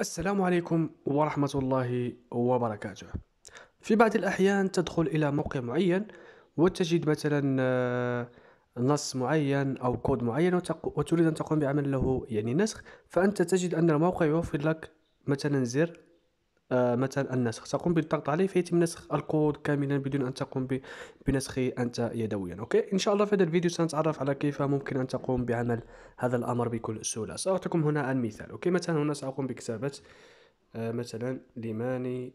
السلام عليكم ورحمة الله وبركاته في بعض الأحيان تدخل إلى موقع معين وتجد مثلا آه، نص معين أو كود معين وتريد أن تقوم بعمل له يعني نسخ فأنت تجد أن الموقع يوفر لك مثلا زر آه، مثلا النسخ تقوم بالضغط عليه فيتم نسخ الكود كاملا بدون ان تقوم بنسخه انت يدويا اوكي ان شاء الله في هذا الفيديو سنتعرف على كيف ممكن ان تقوم بعمل هذا الامر بكل سهوله ساعطيكم هنا المثال اوكي مثلا هنا ساقوم بكتابه آه، مثلا لماني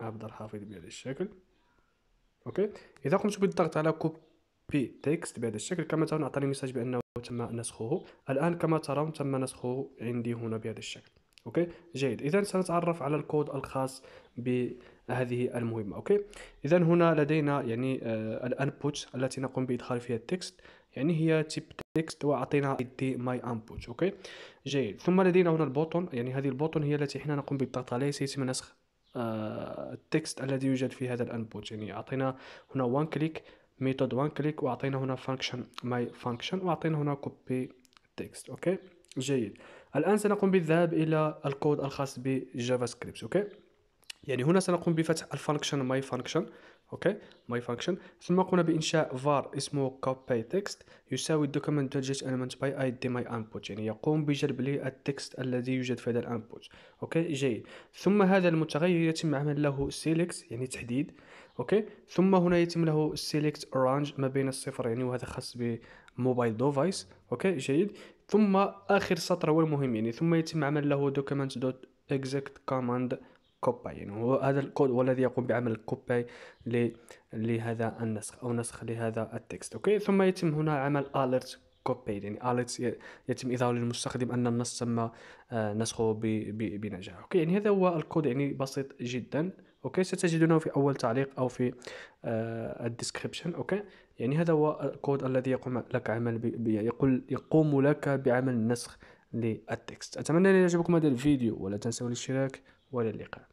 عبد الحافظ بهذا الشكل اوكي اذا قمت بالضغط على كوبي تكست بهذا الشكل كما ترون اعطاني ميساج بانه تم نسخه الان كما ترون تم نسخه عندي هنا بهذا الشكل اوكي جيد اذا سنتعرف على الكود الخاص بهذه المهمه اوكي اذا هنا لدينا يعني آه، الانبوت التي نقوم بادخال فيها التكست يعني هي تيب تكست واعطينا دي ماي انبوت اوكي جيد ثم لدينا هنا البوتون يعني هذه البوتون هي التي احنا نقوم بالضغط عليه سيتم نسخ آه التكست الذي يوجد في هذا الانبوت يعني اعطينا هنا وان كليك ميثود وان كليك واعطينا هنا فانكشن ماي فانكشن واعطينا هنا كوبي تكست اوكي جيد الان سنقوم بالذهاب الى الكود الخاص بجافا سكريبت اوكي يعني هنا سنقوم بفتح الفانكشن ماي فانكشن اوكي ماي فانكشن ثم قمنا بانشاء فار اسمه كوبي تكست يساوي document جيت element باي اي دي ماي انبوت يعني يقوم بجلب لي التكست الذي يوجد في هذا الانبوت اوكي جيد ثم هذا المتغير يتم عمل له سيلكت يعني تحديد اوكي ثم هنا يتم له سيلكت رانج ما بين الصفر يعني وهذا خاص بموبايل ديفايس اوكي جيد ثم اخر سطر هو المهم يعني ثم يتم عمل له document دوت exact command كوباي يعني هو هذا الكود هو الذي يقوم بعمل كوباي لهذا النسخ او نسخ لهذا التكست اوكي ثم يتم هنا عمل alert كوبي يعني اليت يتم اظهار للمستخدم ان النص تم آه، نسخه بنجاح اوكي يعني هذا هو الكود يعني بسيط جدا اوكي ستجدونه في اول تعليق او في آه، الديسكريبشن اوكي يعني هذا هو الكود الذي يقوم لك عمل يقول يقوم لك بعمل نسخ للتكست اتمنى ان يعجبكم هذا الفيديو ولا تنسوا الاشتراك والى اللقاء